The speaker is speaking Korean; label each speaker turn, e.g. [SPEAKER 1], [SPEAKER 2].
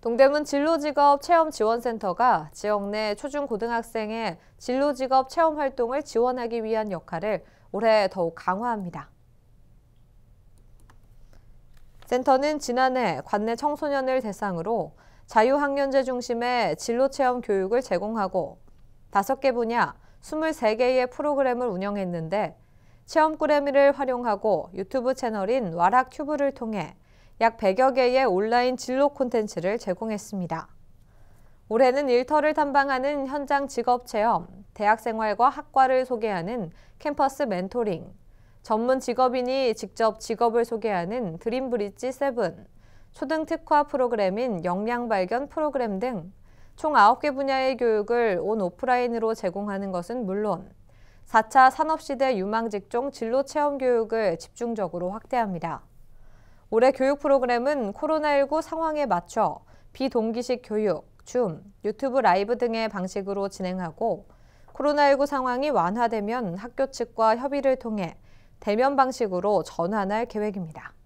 [SPEAKER 1] 동대문 진로직업 체험지원센터가 지역 내 초중고등학생의 진로직업 체험 활동을 지원하기 위한 역할을 올해 더욱 강화합니다. 센터는 지난해 관내 청소년을 대상으로 자유학년제 중심의 진로체험 교육을 제공하고 5개 분야 23개의 프로그램을 운영했는데 체험 꾸레미를 활용하고 유튜브 채널인 와락튜브를 통해 약 100여 개의 온라인 진로 콘텐츠를 제공했습니다. 올해는 일터를 탐방하는 현장 직업 체험, 대학 생활과 학과를 소개하는 캠퍼스 멘토링, 전문 직업인이 직접 직업을 소개하는 드림브릿지 7, 초등 특화 프로그램인 역량 발견 프로그램 등 총 9개 분야의 교육을 온 오프라인으로 제공하는 것은 물론 4차 산업시대 유망 직종 진로 체험 교육을 집중적으로 확대합니다. 올해 교육 프로그램은 코로나19 상황에 맞춰 비동기식 교육, 줌, 유튜브 라이브 등의 방식으로 진행하고 코로나19 상황이 완화되면 학교 측과 협의를 통해 대면 방식으로 전환할 계획입니다.